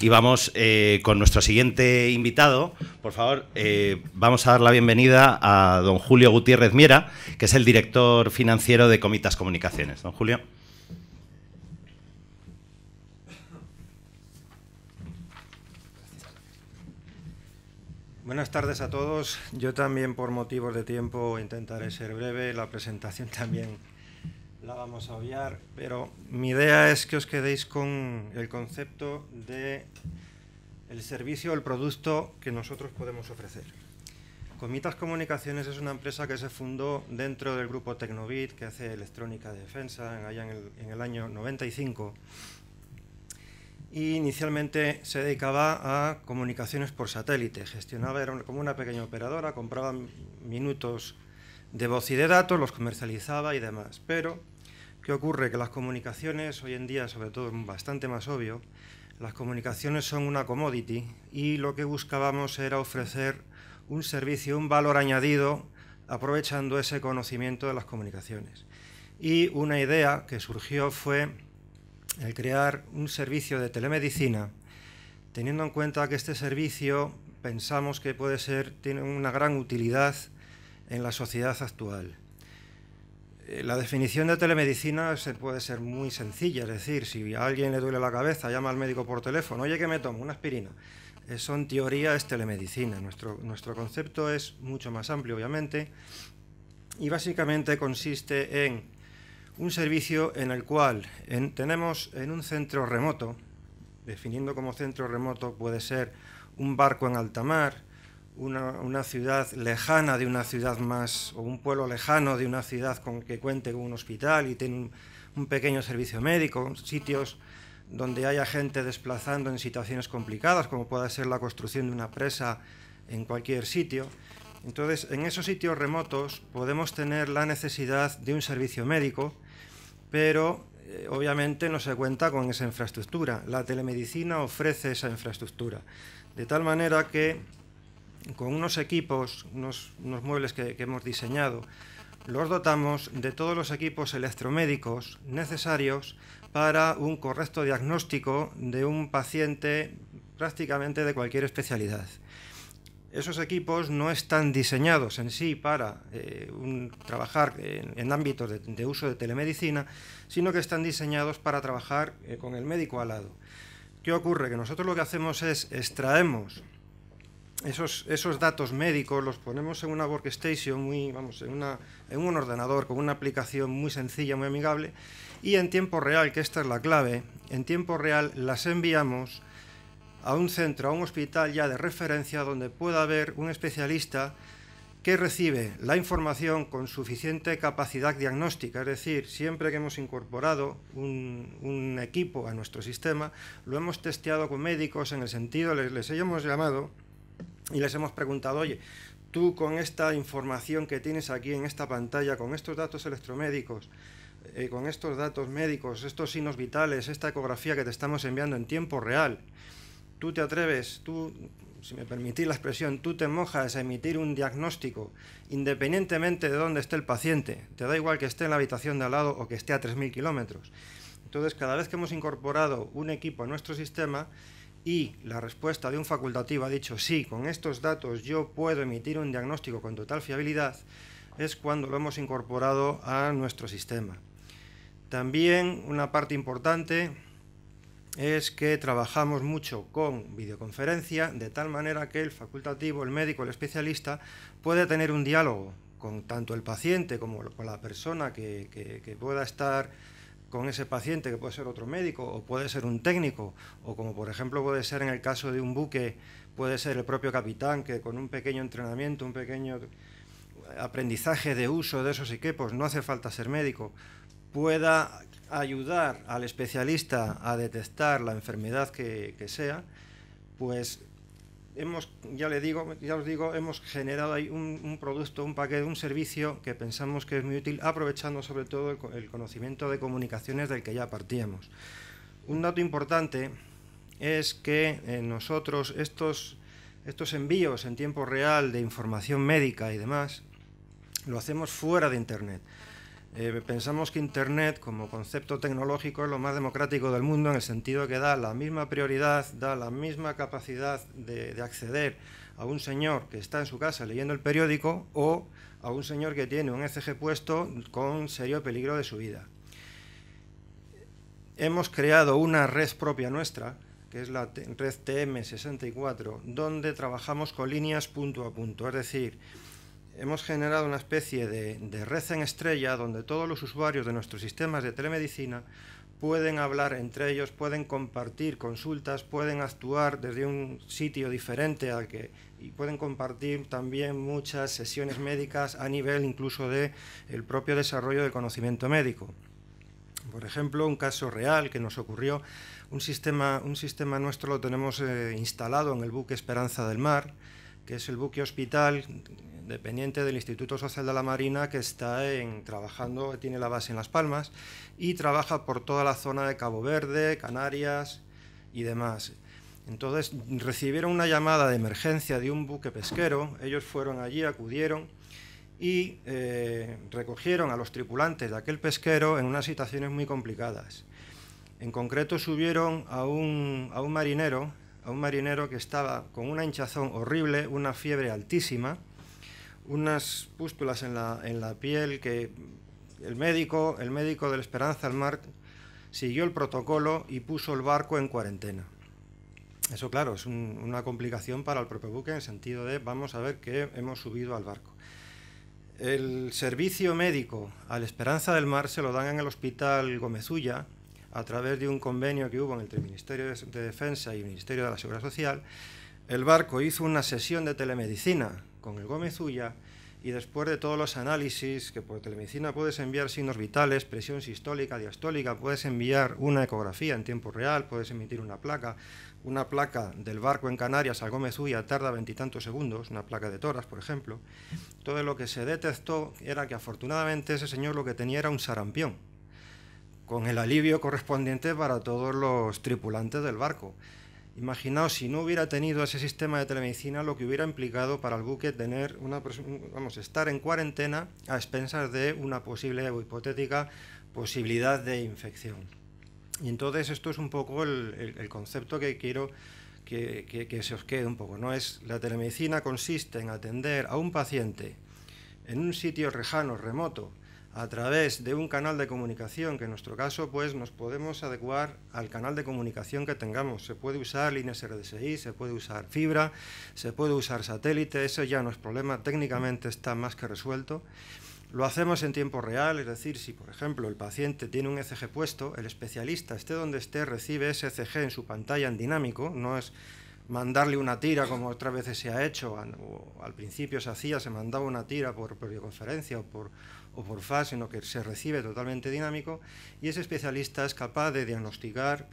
Y vamos eh, con nuestro siguiente invitado. Por favor, eh, vamos a dar la bienvenida a don Julio Gutiérrez Miera, que es el director financiero de Comitas Comunicaciones. Don Julio. Buenas tardes a todos. Yo también, por motivos de tiempo, intentaré ser breve. La presentación también la vamos a obviar, pero mi idea es que os quedéis con el concepto de el servicio o el producto que nosotros podemos ofrecer. Comitas Comunicaciones es una empresa que se fundó dentro del grupo Tecnobit, que hace electrónica de defensa, allá en el, en el año 95. Y inicialmente se dedicaba a comunicaciones por satélite. Gestionaba, era como una pequeña operadora, compraba minutos de voz y de datos, los comercializaba y demás. Pero ¿Qué ocurre? Que las comunicaciones hoy en día, sobre todo, es bastante más obvio, las comunicaciones son una commodity y lo que buscábamos era ofrecer un servicio, un valor añadido, aprovechando ese conocimiento de las comunicaciones. Y una idea que surgió fue el crear un servicio de telemedicina, teniendo en cuenta que este servicio pensamos que puede ser, tiene una gran utilidad en la sociedad actual. Eh, la definición de telemedicina se puede ser muy sencilla, es decir, si a alguien le duele la cabeza, llama al médico por teléfono, oye, que me tomo? Una aspirina. Eso eh, en teoría es telemedicina, nuestro, nuestro concepto es mucho más amplio, obviamente, y básicamente consiste en un servicio en el cual tenemos en un centro remoto, definiendo como centro remoto puede ser un barco en alta mar, una, ciudad lejana de una ciudad más, o un pueblo lejano de una ciudad con que cuente con un hospital y tiene un, pequeño servicio médico, sitios donde haya gente desplazando en situaciones complicadas, como pueda ser la construcción de una presa en cualquier sitio. Entonces, en esos sitios remotos podemos tener la necesidad de un servicio médico, pero eh, obviamente no se cuenta con esa infraestructura. La telemedicina ofrece esa infraestructura. De tal manera que con unos equipos, unos, muebles que, hemos diseñado, los dotamos de todos los equipos electromédicos necesarios para un correcto diagnóstico de un paciente prácticamente de cualquier especialidad. Esos equipos no están diseñados en sí para eh, trabajar en, ámbitos de, uso de telemedicina, sino que están diseñados para trabajar eh, con el médico al lado. ¿Qué ocurre? Que nosotros lo que hacemos es extraemos esos, esos datos médicos los ponemos en una workstation, muy, vamos, en, una, un ordenador con una aplicación muy sencilla, muy amigable, y en tiempo real, que esta es la clave, en tiempo real las enviamos a un centro, a un hospital ya de referencia donde pueda haber un especialista que recibe la información con suficiente capacidad diagnóstica, es decir, siempre que hemos incorporado un, equipo a nuestro sistema, lo hemos testeado con médicos en el sentido, les, les hemos llamado y les hemos preguntado, oye, tú con esta información que tienes aquí en esta pantalla, con estos datos electromédicos, eh, con estos datos médicos, estos signos vitales, esta ecografía que te estamos enviando en tiempo real, tú te atreves, tú, si me permitís la expresión, tú te mojas a emitir un diagnóstico independientemente de dónde esté el paciente, te da igual que esté en la habitación de al lado o que esté a 3.000 kilómetros. Entonces, cada vez que hemos incorporado un equipo a nuestro sistema, y la respuesta de un facultativo ha dicho sí, con estos datos yo puedo emitir un diagnóstico con total fiabilidad, es cuando lo hemos incorporado a nuestro sistema. También una parte importante es que trabajamos mucho con videoconferencia, de tal manera que el facultativo, el médico, el especialista puede tener un diálogo con tanto el paciente como con la persona que, que pueda estar con ese paciente, que puede ser otro médico o puede ser un técnico, o como por ejemplo puede ser en el caso de un buque, puede ser el propio capitán, que con un pequeño entrenamiento, un pequeño aprendizaje de uso de esos equipos, no hace falta ser médico, pueda ayudar al especialista a detectar la enfermedad que, que sea, pues hemos, ya ya os digo, hemos generado ahí un, producto, un paquete, un servicio que pensamos que es muy útil, aprovechando sobre todo el, conocimiento de comunicaciones del que ya partíamos. Un dato importante es que eh, nosotros estos envíos en tiempo real de información médica y demás, lo hacemos fuera de Internet. Eh, pensamos que Internet como concepto tecnológico es lo más democrático del mundo en el sentido que da la misma prioridad, da la misma capacidad de, de, acceder a un señor que está en su casa leyendo el periódico o a un señor que tiene un ECG puesto con serio peligro de su vida. Hemos creado una red propia nuestra, que es la red TM64, donde trabajamos con líneas punto a punto, es decir, hemos generado una especie de, de, red en estrella donde todos los usuarios de nuestros sistemas de telemedicina pueden hablar entre ellos, pueden compartir consultas, pueden actuar desde un sitio diferente al que y pueden compartir también muchas sesiones médicas a nivel incluso de el propio desarrollo de conocimiento médico. Por ejemplo, un caso real que nos ocurrió, un sistema, un sistema nuestro lo tenemos eh, instalado en el buque Esperanza del Mar, que es el buque hospital dependiente del Instituto Social de la Marina que está en, trabajando, tiene la base en Las Palmas y trabaja por toda la zona de Cabo Verde, Canarias y demás. Entonces recibieron una llamada de emergencia de un buque pesquero, ellos fueron allí, acudieron y eh, recogieron a los tripulantes de aquel pesquero en unas situaciones muy complicadas. En concreto subieron a un, a un marinero a un marinero que estaba con una hinchazón horrible, una fiebre altísima, unas pústulas en la, piel que el médico, el médico del Esperanza del Mar siguió el protocolo y puso el barco en cuarentena. Eso, claro, es una complicación para el propio buque en sentido de vamos a ver que hemos subido al barco. El servicio médico al Esperanza del Mar se lo dan en el hospital Gomezulla, a través de un convenio que hubo entre el Ministerio de Defensa y el Ministerio de la Seguridad Social, el barco hizo una sesión de telemedicina con el Gómez Ulla y después de todos los análisis que por telemedicina puedes enviar signos vitales, presión sistólica, diastólica, puedes enviar una ecografía en tiempo real, puedes emitir una placa. Una placa del barco en Canarias al Gómez tarda veintitantos segundos, una placa de toras, por ejemplo. Todo lo que se detectó era que afortunadamente ese señor lo que tenía era un sarampión, con el alivio correspondiente para todos los tripulantes del barco. Imaginaos si no hubiera tenido ese sistema de telemedicina lo que hubiera implicado para el buque tener una vamos estar en cuarentena a expensas de una posible o hipotética posibilidad de infección. Y entonces esto es un poco el, concepto que quiero que, se os quede un poco. ¿no? Es, la telemedicina consiste en atender a un paciente en un sitio lejano, remoto, a través de un canal de comunicación, que en nuestro caso pues nos podemos adecuar al canal de comunicación que tengamos. Se puede usar líneas RDSI, se puede usar fibra, se puede usar satélite, eso ya no es problema, técnicamente está más que resuelto. Lo hacemos en tiempo real, es decir, si por ejemplo el paciente tiene un ECG puesto, el especialista, esté donde esté, recibe ese ECG en su pantalla en dinámico, no es mandarle una tira, como otras veces se ha hecho, al principio se hacía, se mandaba una tira por, videoconferencia o por, o por fax, sino que se recibe totalmente dinámico, y ese especialista es capaz de diagnosticar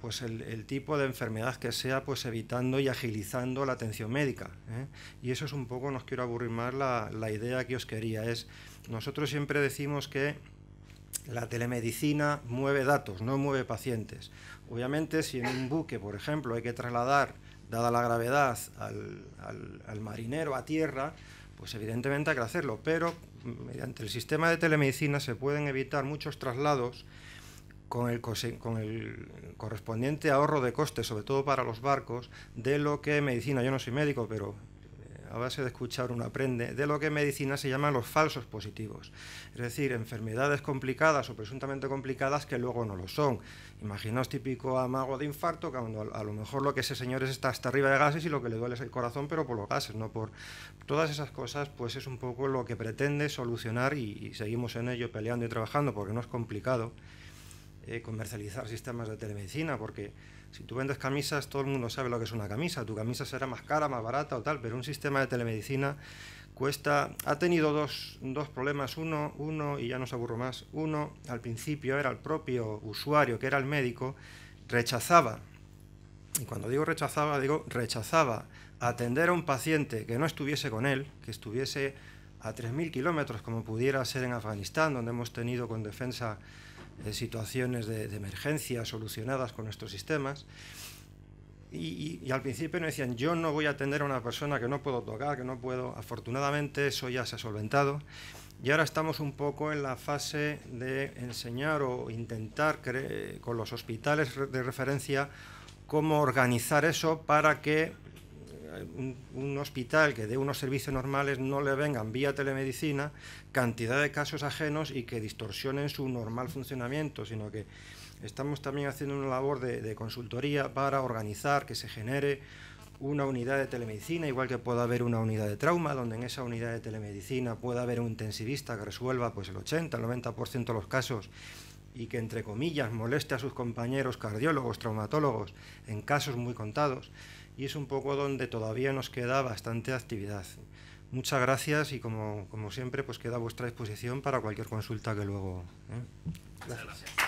pues el, tipo de enfermedad que sea, pues evitando y agilizando la atención médica. ¿eh? Y eso es un poco, no quiero aburrir más, la, la idea que os quería. Es, nosotros siempre decimos que la telemedicina mueve datos, no mueve pacientes. Obviamente, si en un buque, por ejemplo, hay que trasladar, dada la gravedad, al, marinero a tierra, pues evidentemente hay que hacerlo, pero mm, mediante el sistema de telemedicina se pueden evitar muchos traslados con el, con el, correspondiente ahorro de costes, sobre todo para los barcos, de lo que medicina, yo no soy médico, pero a base de escuchar uno aprende, de lo que en medicina se llaman los falsos positivos. Es decir, enfermedades complicadas o presuntamente complicadas que luego no lo son. Imaginaos típico amago de infarto, cuando a lo mejor lo que ese señor es está hasta arriba de gases y lo que le duele es el corazón, pero por los gases, no por... Todas esas cosas, pues es un poco lo que pretende solucionar y seguimos en ello peleando y trabajando porque no es complicado. Eh, comercializar sistemas de telemedicina, porque si tú vendes camisas, todo el mundo sabe lo que es una camisa, tu camisa será más cara, más barata o tal, pero un sistema de telemedicina cuesta, ha tenido dos, dos problemas, uno, uno, y ya no se aburro más, uno al principio era el propio usuario, que era el médico, rechazaba, y cuando digo rechazaba, digo rechazaba atender a un paciente que no estuviese con él, que estuviese a 3.000 kilómetros, como pudiera ser en Afganistán, donde hemos tenido con defensa situaciones de, emergencia solucionadas con nuestros sistemas. Y, y, al principio nos decían, yo no voy a atender a una persona que no puedo tocar, que no puedo. Afortunadamente eso ya se ha solventado. Y ahora estamos un poco en la fase de enseñar o intentar con los hospitales de referencia cómo organizar eso para que un, hospital que dé unos servicios normales no le vengan vía telemedicina cantidad de casos ajenos y que distorsionen su normal funcionamiento, sino que estamos también haciendo una labor de, consultoría para organizar que se genere una unidad de telemedicina, igual que pueda haber una unidad de trauma, donde en esa unidad de telemedicina pueda haber un intensivista que resuelva pues, el 80, el 90% de los casos y que, entre comillas, moleste a sus compañeros cardiólogos, traumatólogos, en casos muy contados y es un poco donde todavía nos queda bastante actividad. Muchas gracias y como, siempre pues queda a vuestra disposición para cualquier consulta que luego. ¿eh? gracias.